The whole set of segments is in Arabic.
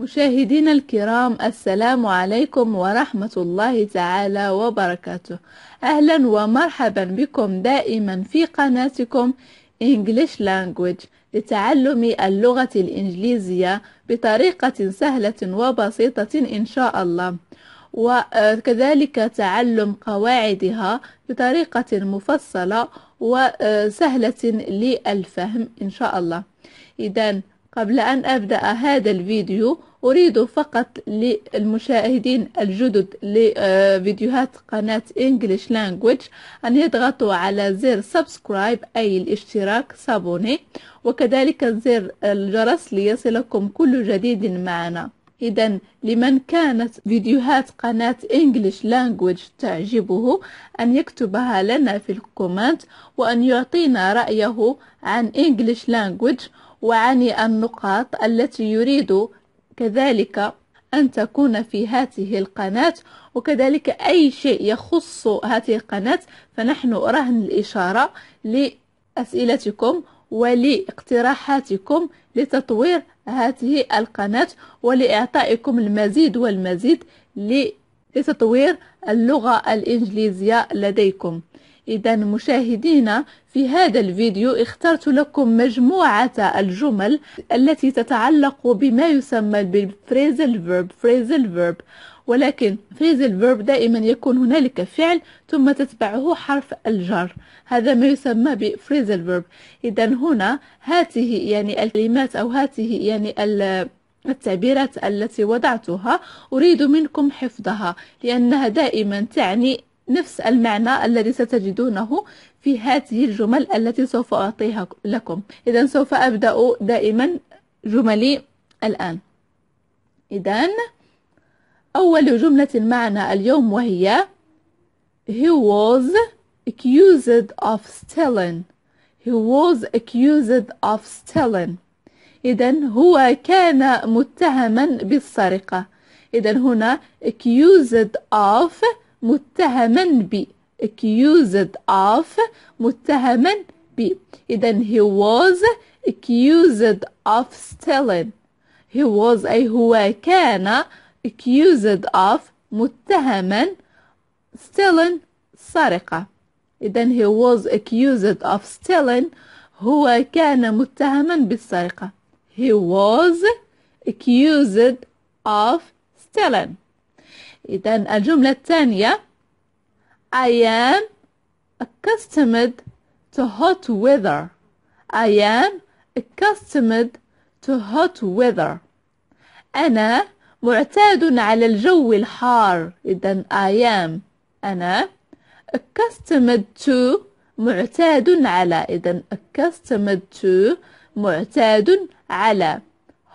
مشاهدينا الكرام السلام عليكم ورحمة الله تعالى وبركاته أهلا ومرحبا بكم دائما في قناتكم English Language لتعلم اللغة الإنجليزية بطريقة سهلة وبسيطة إن شاء الله وكذلك تعلم قواعدها بطريقة مفصلة وسهلة للفهم إن شاء الله إذا قبل أن أبدأ هذا الفيديو أريد فقط للمشاهدين الجدد لفيديوهات قناة English Language أن يضغطوا على زر سبسكرايب أي الاشتراك صابوني وكذلك زر الجرس ليصلكم كل جديد معنا إذا لمن كانت فيديوهات قناة English Language تعجبه أن يكتبها لنا في الكومنت وأن يعطينا رأيه عن English Language وعني النقاط التي يريد كذلك أن تكون في هذه القناة وكذلك أي شيء يخص هذه القناة فنحن رهن الإشارة لأسئلتكم ولإقتراحاتكم لتطوير هذه القناة ولإعطائكم المزيد والمزيد لتطوير اللغة الإنجليزية لديكم إذا مشاهدينا في هذا الفيديو اخترت لكم مجموعة الجمل التي تتعلق بما يسمى بالفريزل فيرب فريزل فيرب ولكن فريزل فيرب دائما يكون هنالك فعل ثم تتبعه حرف الجر هذا ما يسمى بفريزل فيرب إذا هنا هاته يعني الكلمات أو هاته يعني التعبيرات التي وضعتها أريد منكم حفظها لأنها دائما تعني نفس المعنى الذي ستجدونه في هذه الجمل التي سوف أعطيها لكم إذا سوف أبدأ دائما جملي الآن إذا أول جملة معنا اليوم وهي He was accused of stealing He was accused of stealing إذا هو كان متهما بالسرقة إذا هنا accused of متهما ب accused of متهما ب إذا he was accused of stealing he was أي هو كان accused of متهما stealing سرقة إذا he was accused of stealing هو كان متهما بالسرقة he was accused of stealing إذا الجملة الثانية I am accustomed to hot weather I am accustomed to hot weather أنا معتاد على الجو الحار إذا I am أنا accustomed to معتاد على إذا accustomed to معتاد على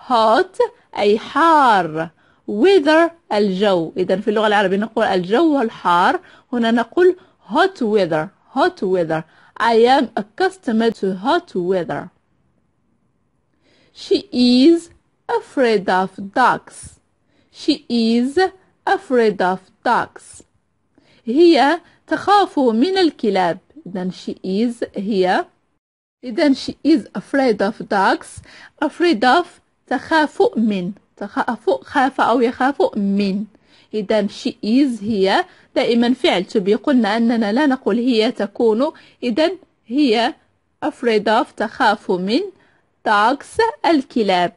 hot أي حار weather الجو إذا في اللغة العربية نقول الجو الحار هنا نقول hot weather hot weather I am accustomed to hot weather She is afraid of ducks She is afraid of ducks هي تخاف من الكلاب إذا she is هي إذا she is afraid of ducks afraid of تخاف من تخاف خاف أو يخاف من إذا شي إز هي دائما فعل تبي قلنا أننا لا نقول هي تكون إذا هي afraid of تخاف من dogs الكلاب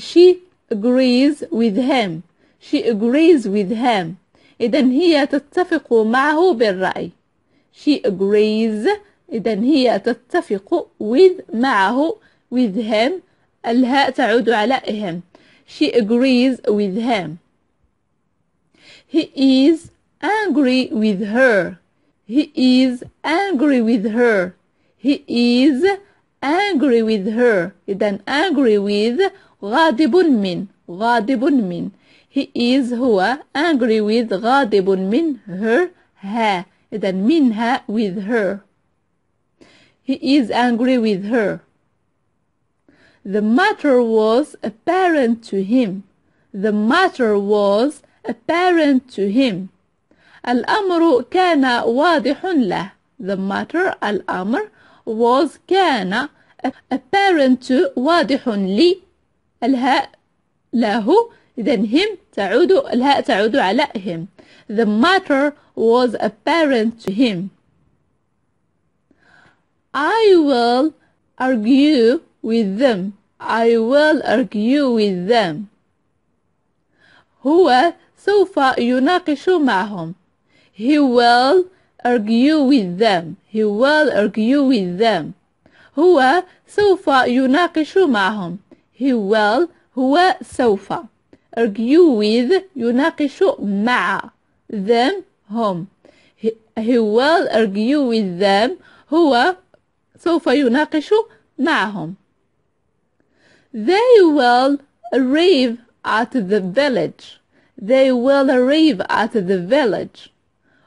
she agrees with him she agrees with him إذا هي تتفق معه بالرأي she agrees إذا هي تتفق with معه with him الهاء تعود على him she agrees with him he is angry with her he is angry with her he is angry with her إذا angry with غاضب من غاضب من he is هو angry with غاضب من her ها إذا منها with her he is angry with her The matter was apparent to him. The matter was apparent to him. الأمر كان واضح له. The matter, الأمر, was كان apparent to واضح لي. الهاء له Then him تعود الهاء تعود على him. The matter was apparent to him. I will argue with them. I will argue with them هو سوف يناقش معهم he will argue with them he will argue with them هو سوف يناقش معهم he will هو سوف argue with يناقش مع them هم he, will argue with them هو سوف يناقش معهم They will arrive at the village. They will arrive at the village.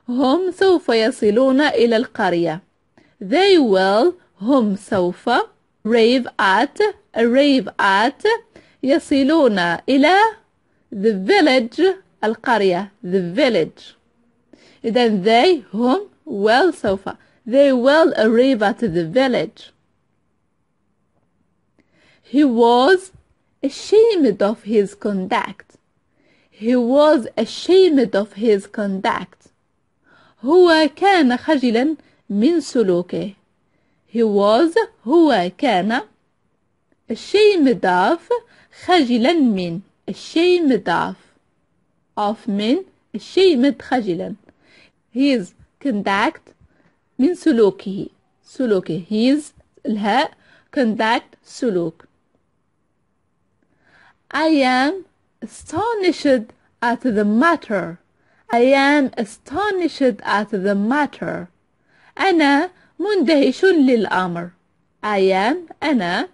هم سوف يصلون إلى القرية. They will هم سوف arrive at arrive at يصلون إلى the village القرية the village then they هم will سوف they will arrive at the village He was ashamed of his conduct. He was ashamed of his conduct. هو كان خجلا من سلوكه. He was هو كان ashamed of خجلا من ashamed of of من ashamed خجلا his conduct من سلوكه سلوكه his الهاء conduct سلوك I am astonished at the matter. I am astonished at the matter. أنا مندهش للأمر. I am أنا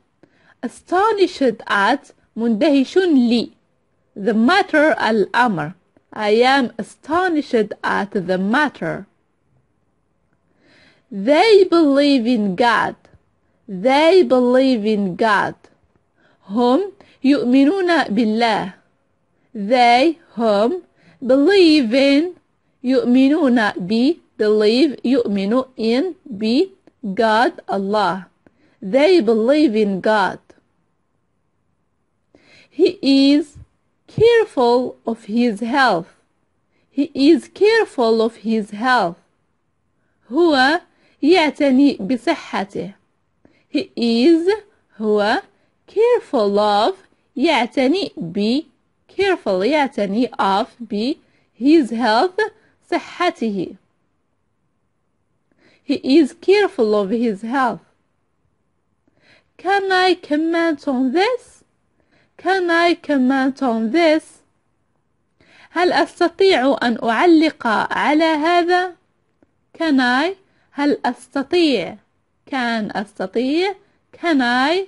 astonished at مندهش لي the matter الأمر I am astonished at the matter they believe in God they believe in God هم يؤمنون بالله they hum believe in يؤمنون be believe يؤمن in be God Allah they believe in God he is careful of his health he is careful of his health هو يعتني بصحته he is هو careful of يعتني ب careful يعتني of ب his health صحته He is careful of his health. Can I comment on this? Can I comment on this? هل أستطيع أن أعلق على هذا؟ Can I؟ هل أستطيع؟ Can أستطيع؟ Can I؟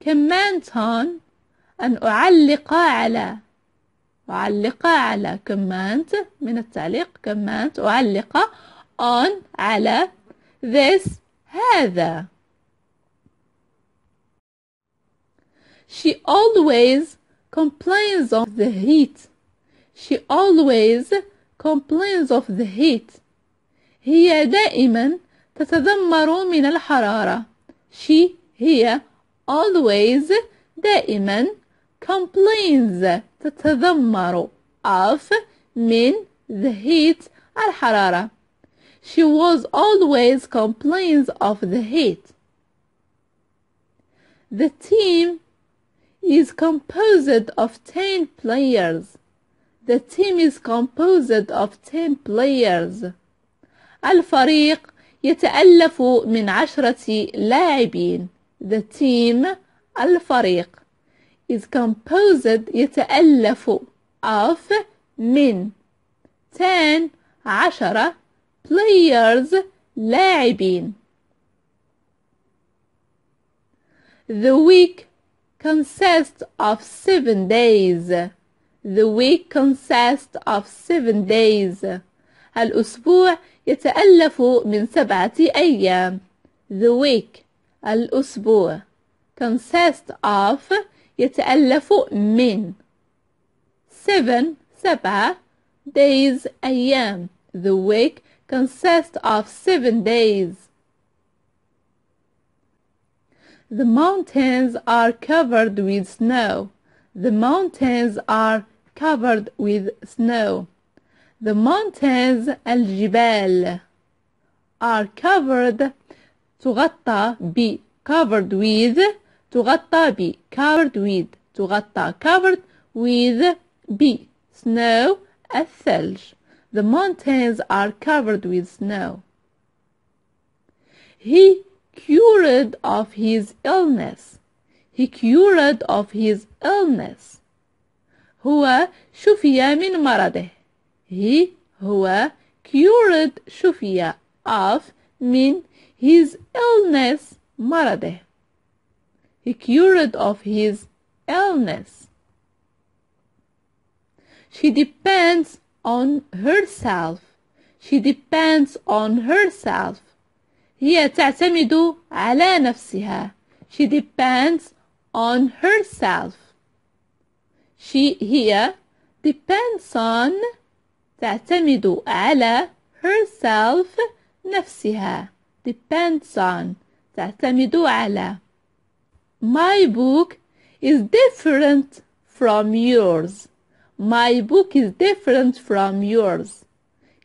كمانت هون أن أعلق على أعلق على كمانت من التعليق كمانت أعلق on على this هذا She always complains of the heat. She always complains of the heat. هي دائما تتذمر من الحرارة. She هي always دائما complains تتذمر of من the heat الحرارة she was always complains of the heat the team is composed of 10 players the team is composed of 10 players الفريق يتألف من عشرة لاعبين the team الفريق is composed يتألف of من 10 عشرة players لاعبين The week consists of seven days. The week consists of seven days. الأسبوع يتألف من سبعة أيام. The week الأسبوع consist of يتألف من seven سبعة days أيام the week consists of seven days the mountains are covered with snow the mountains are covered with snow the mountains الجبال are covered تغطى ب covered with تغطى ب covered with تغطى covered with ب snow الثلج The mountains are covered with snow. He cured of his illness. He cured of his illness. هو شفي من مرضه. He هو cured شفي of من his illness marade. he cured of his illness she depends on herself she depends on herself هي تعتمد على نفسها she depends on herself she here depends on تعتمد على herself نفسها depends on تعتمد على My book is different from yours My book is different from yours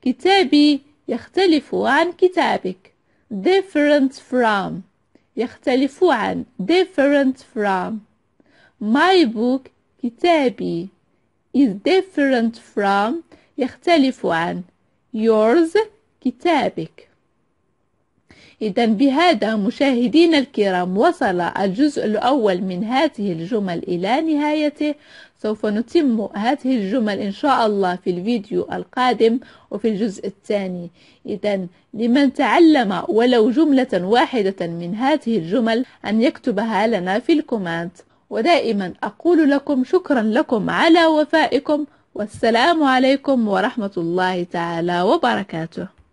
كتابي يختلف عن كتابك different from يختلف عن different from My book كتابي is different from يختلف عن yours كتابك إذا بهذا مشاهدين الكرام وصل الجزء الأول من هذه الجمل إلى نهايته سوف نتم هذه الجمل إن شاء الله في الفيديو القادم وفي الجزء الثاني إذا لمن تعلم ولو جملة واحدة من هذه الجمل أن يكتبها لنا في الكومنت ودائما أقول لكم شكرا لكم على وفائكم والسلام عليكم ورحمة الله تعالى وبركاته